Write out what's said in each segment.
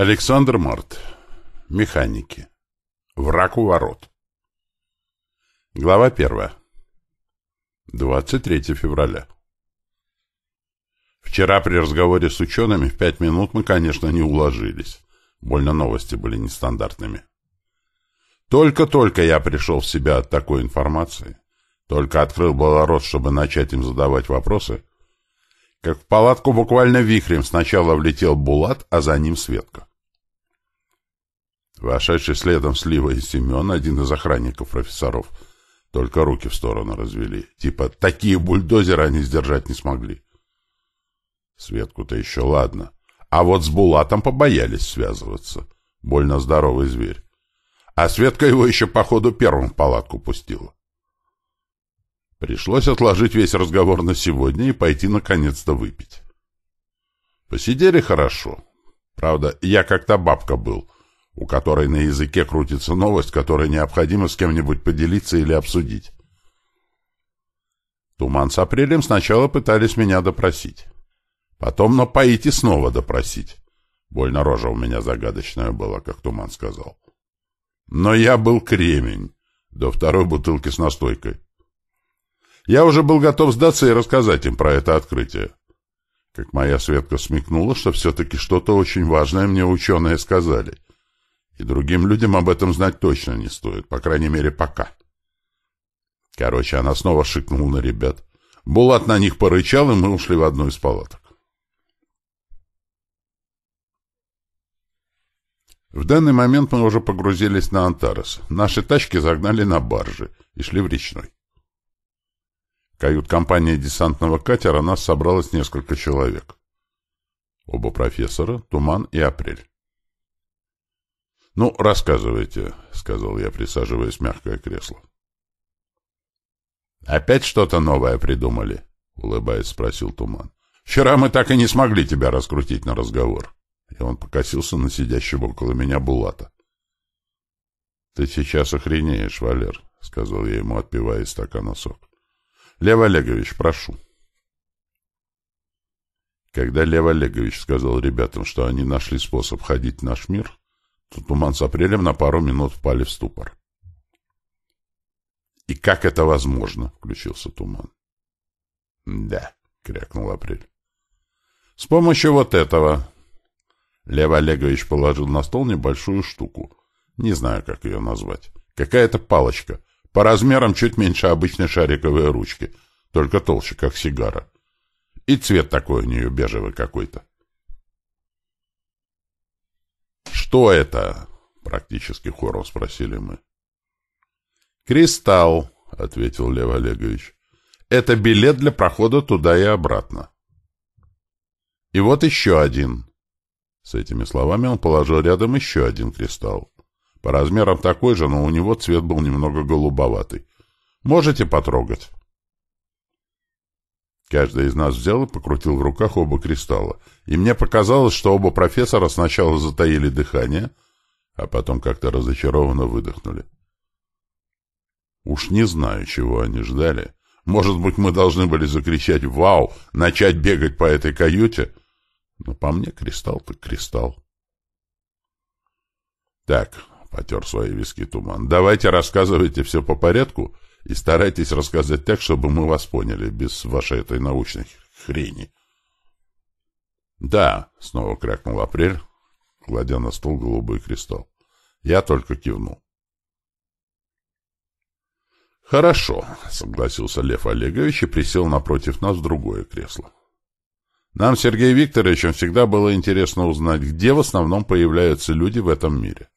Александр Март. Механики. Враг у ворот. Глава первая. 23 февраля. Вчера при разговоре с учеными в пять минут мы, конечно, не уложились. Больно новости были нестандартными. Только-только я пришел в себя от такой информации, только открыл было рот, чтобы начать им задавать вопросы, как в палатку буквально вихрем сначала влетел Булат, а за ним Светка. Вошедший следом Слива и Семен, один из охранников-профессоров, только руки в сторону развели. Типа, такие бульдозеры они сдержать не смогли. Светку-то еще ладно. А вот с Булатом побоялись связываться. Больно здоровый зверь. А Светка его еще, походу, первым в палатку пустила. Пришлось отложить весь разговор на сегодня и пойти наконец-то выпить. Посидели хорошо. Правда, я как-то бабка был — у которой на языке крутится новость, которой необходимо с кем-нибудь поделиться или обсудить. Туман с Апрелем сначала пытались меня допросить. Потом напоить и снова допросить. Больно рожа у меня загадочная была, как Туман сказал. Но я был кремень до второй бутылки с настойкой. Я уже был готов сдаться и рассказать им про это открытие. Как моя Светка смекнула, что все-таки что-то очень важное мне ученые сказали — и другим людям об этом знать точно не стоит, по крайней мере, пока. Короче, она снова шикнула на ребят. Булат на них порычал, и мы ушли в одну из палаток. В данный момент мы уже погрузились на Антарес. Наши тачки загнали на баржи и шли в речной. Кают-компания десантного катера нас собралось несколько человек. Оба профессора, Туман и Апрель. «Ну, рассказывайте», — сказал я, присаживаясь в мягкое кресло. «Опять что-то новое придумали?» — улыбаясь, спросил Туман. «Вчера мы так и не смогли тебя раскрутить на разговор». И он покосился на сидящего около меня Булата. «Ты сейчас охренеешь, Валер», — сказал я ему, отпивая из стакана сок. «Лев Олегович, прошу». Когда Лев Олегович сказал ребятам, что они нашли способ ходить в наш мир, Туман с апрелем на пару минут впали в ступор. «И как это возможно?» — включился Туман. «Да», — крякнул Апрель. «С помощью вот этого...» Лев Олегович положил на стол небольшую штуку. Не знаю, как ее назвать. Какая-то палочка. По размерам чуть меньше обычной шариковой ручки, только толще, как сигара. И цвет такой у нее бежевый какой-то. «Что это?» — практически хором спросили мы. «Кристалл», — ответил Лев Олегович. «Это билет для прохода туда и обратно». «И вот еще один». С этими словами он положил рядом еще один кристалл. По размерам такой же, но у него цвет был немного голубоватый. «Можете потрогать». Каждый из нас взял и покрутил в руках оба кристалла — и мне показалось, что оба профессора сначала затаили дыхание, а потом как-то разочарованно выдохнули. Уж не знаю, чего они ждали. Может быть, мы должны были закричать «Вау!», начать бегать по этой каюте. Но по мне кристалл так кристалл. Так, потер свои виски туман, давайте рассказывайте все по порядку и старайтесь рассказать так, чтобы мы вас поняли, без вашей этой научной хрени. «Да», — снова крякнул Апрель, кладя на стол голубой кристалл. Я только кивнул. «Хорошо», — согласился Лев Олегович и присел напротив нас в другое кресло. «Нам, Сергей Викторовичем, всегда было интересно узнать, где в основном появляются люди в этом мире».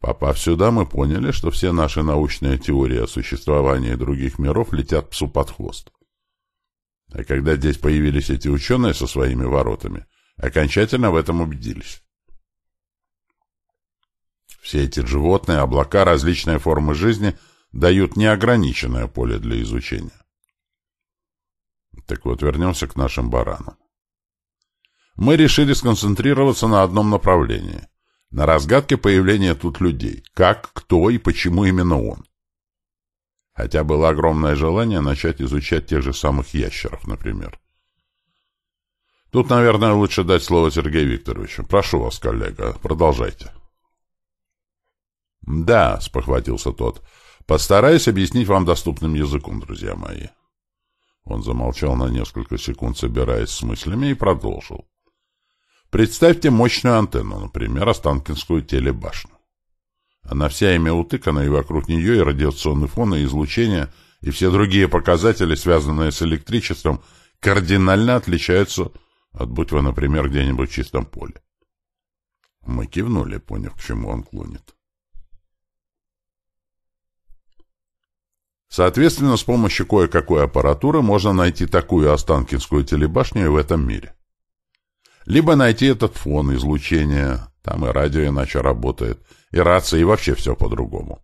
Попав сюда, мы поняли, что все наши научные теории о существовании других миров летят псу под хвост. А когда здесь появились эти ученые со своими воротами, окончательно в этом убедились. Все эти животные, облака, различные формы жизни дают неограниченное поле для изучения. Так вот, вернемся к нашим баранам. Мы решили сконцентрироваться на одном направлении – на разгадке появления тут людей. Как, кто и почему именно он хотя было огромное желание начать изучать тех же самых ящеров, например. Тут, наверное, лучше дать слово Сергею Викторовичу. Прошу вас, коллега, продолжайте. Да, спохватился тот. Постараюсь объяснить вам доступным языком, друзья мои. Он замолчал на несколько секунд, собираясь с мыслями, и продолжил. Представьте мощную антенну, например, Останкинскую телебашню. Она вся ими утыкана, и вокруг нее и радиационный фон, и излучение, и все другие показатели, связанные с электричеством, кардинально отличаются от, будь вы, например, где-нибудь в чистом поле. Мы кивнули, поняв, к чему он клонит. Соответственно, с помощью кое-какой аппаратуры можно найти такую Останкинскую телебашню в этом мире. Либо найти этот фон излучения, там и радио иначе работает, и рация, и вообще все по-другому.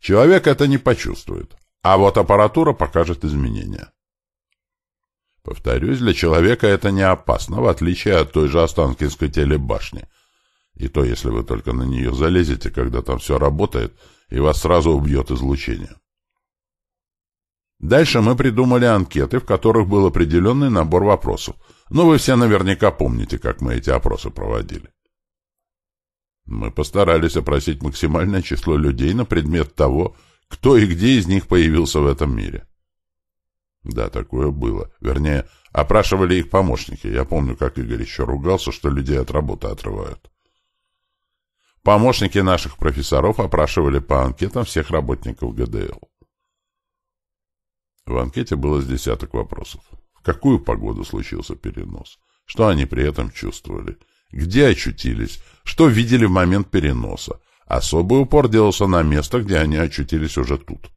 Человек это не почувствует, а вот аппаратура покажет изменения. Повторюсь, для человека это не опасно, в отличие от той же Останкинской телебашни. И то, если вы только на нее залезете, когда там все работает, и вас сразу убьет излучение. Дальше мы придумали анкеты, в которых был определенный набор вопросов – но вы все наверняка помните, как мы эти опросы проводили. Мы постарались опросить максимальное число людей на предмет того, кто и где из них появился в этом мире. Да, такое было. Вернее, опрашивали их помощники. Я помню, как Игорь еще ругался, что людей от работы отрывают. Помощники наших профессоров опрашивали по анкетам всех работников ГДЛ. В анкете было с десяток вопросов какую погоду случился перенос, что они при этом чувствовали, где очутились, что видели в момент переноса. Особый упор делался на место, где они очутились уже тут.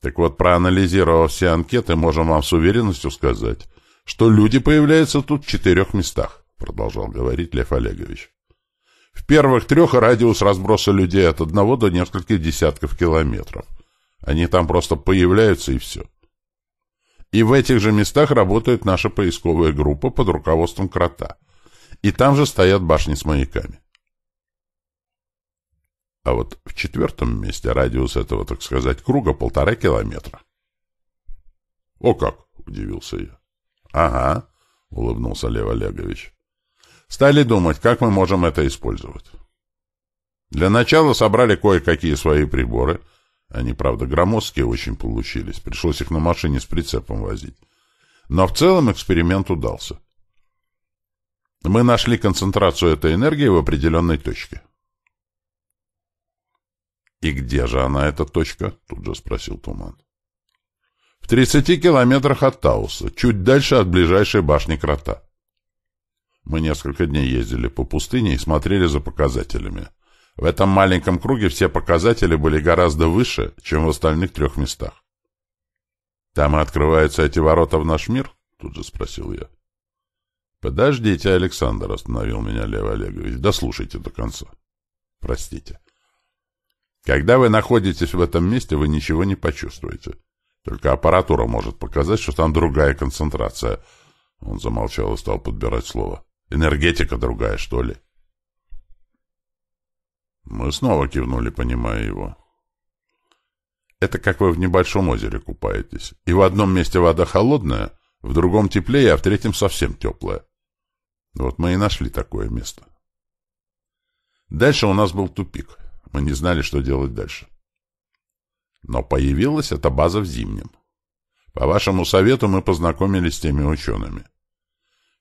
Так вот, проанализировав все анкеты, можем вам с уверенностью сказать, что люди появляются тут в четырех местах, продолжал говорить Лев Олегович. В первых трех радиус разброса людей от одного до нескольких десятков километров. Они там просто появляются и все. И в этих же местах работает наша поисковая группа под руководством Крота. И там же стоят башни с маяками. А вот в четвертом месте радиус этого, так сказать, круга полтора километра. — О как! — удивился я. — Ага, — улыбнулся Лев Олегович. — Стали думать, как мы можем это использовать. Для начала собрали кое-какие свои приборы — они, правда, громоздкие очень получились, пришлось их на машине с прицепом возить. Но в целом эксперимент удался. Мы нашли концентрацию этой энергии в определенной точке. «И где же она, эта точка?» — тут же спросил Туман. «В 30 километрах от Тауса, чуть дальше от ближайшей башни Крота. Мы несколько дней ездили по пустыне и смотрели за показателями. В этом маленьком круге все показатели были гораздо выше, чем в остальных трех местах. «Там и открываются эти ворота в наш мир?» — тут же спросил я. «Подождите, Александр», — остановил меня Лев Олегович, — «дослушайте до конца». «Простите». «Когда вы находитесь в этом месте, вы ничего не почувствуете. Только аппаратура может показать, что там другая концентрация». Он замолчал и стал подбирать слово. «Энергетика другая, что ли?» Мы снова кивнули, понимая его. Это как вы в небольшом озере купаетесь. И в одном месте вода холодная, в другом теплее, а в третьем совсем теплая. Вот мы и нашли такое место. Дальше у нас был тупик. Мы не знали, что делать дальше. Но появилась эта база в Зимнем. По вашему совету мы познакомились с теми учеными.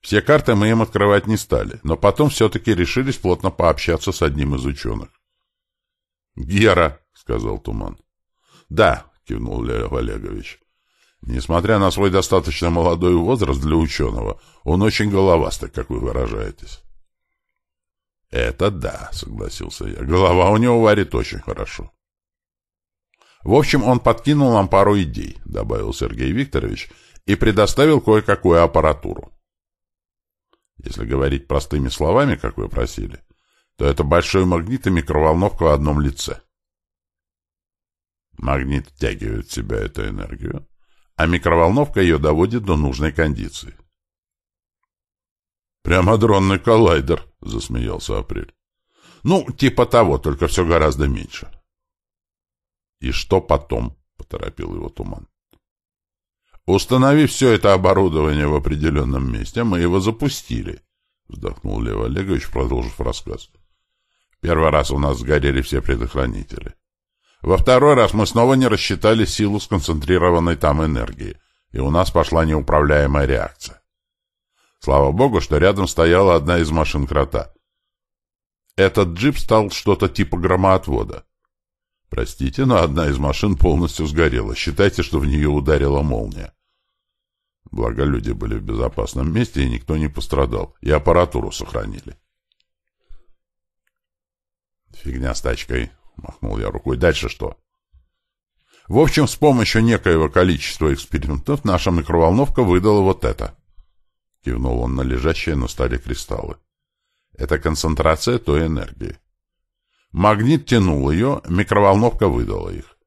Все карты мы им открывать не стали, но потом все-таки решились плотно пообщаться с одним из ученых. «Гера», — сказал Туман. «Да», — кивнул Лев Олегович. «Несмотря на свой достаточно молодой возраст для ученого, он очень головастый, как вы выражаетесь». «Это да», — согласился я. «Голова у него варит очень хорошо». «В общем, он подкинул нам пару идей», — добавил Сергей Викторович, «и предоставил кое-какую аппаратуру. Если говорить простыми словами, как вы просили, то это большой магнит и микроволновка в одном лице. Магнит втягивает в себя эту энергию, а микроволновка ее доводит до нужной кондиции. «Прям адронный коллайдер», — засмеялся Апрель. «Ну, типа того, только все гораздо меньше». «И что потом?» — поторопил его Туман. Установив все это оборудование в определенном месте, мы его запустили, — вздохнул Лев Олегович, продолжив рассказ. Первый раз у нас сгорели все предохранители. Во второй раз мы снова не рассчитали силу сконцентрированной там энергии, и у нас пошла неуправляемая реакция. Слава богу, что рядом стояла одна из машин крота. Этот джип стал что-то типа громоотвода. Простите, но одна из машин полностью сгорела. Считайте, что в нее ударила молния. Благо, люди были в безопасном месте, и никто не пострадал, и аппаратуру сохранили. «Фигня с тачкой», — махнул я рукой. «Дальше что?» В общем, с помощью некоего количества экспериментов наша микроволновка выдала вот это. Кивнул он на лежащие на столе кристаллы. Это концентрация той энергии. Магнит тянул ее, микроволновка выдала их.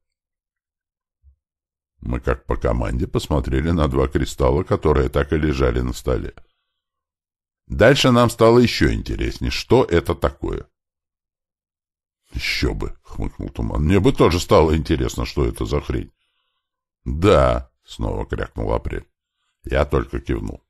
Мы как по команде посмотрели на два кристалла, которые так и лежали на столе. Дальше нам стало еще интереснее, что это такое. «Еще бы!» — хмыкнул Туман. «Мне бы тоже стало интересно, что это за хрень». «Да!» — снова крякнул Апрель. Я только кивнул.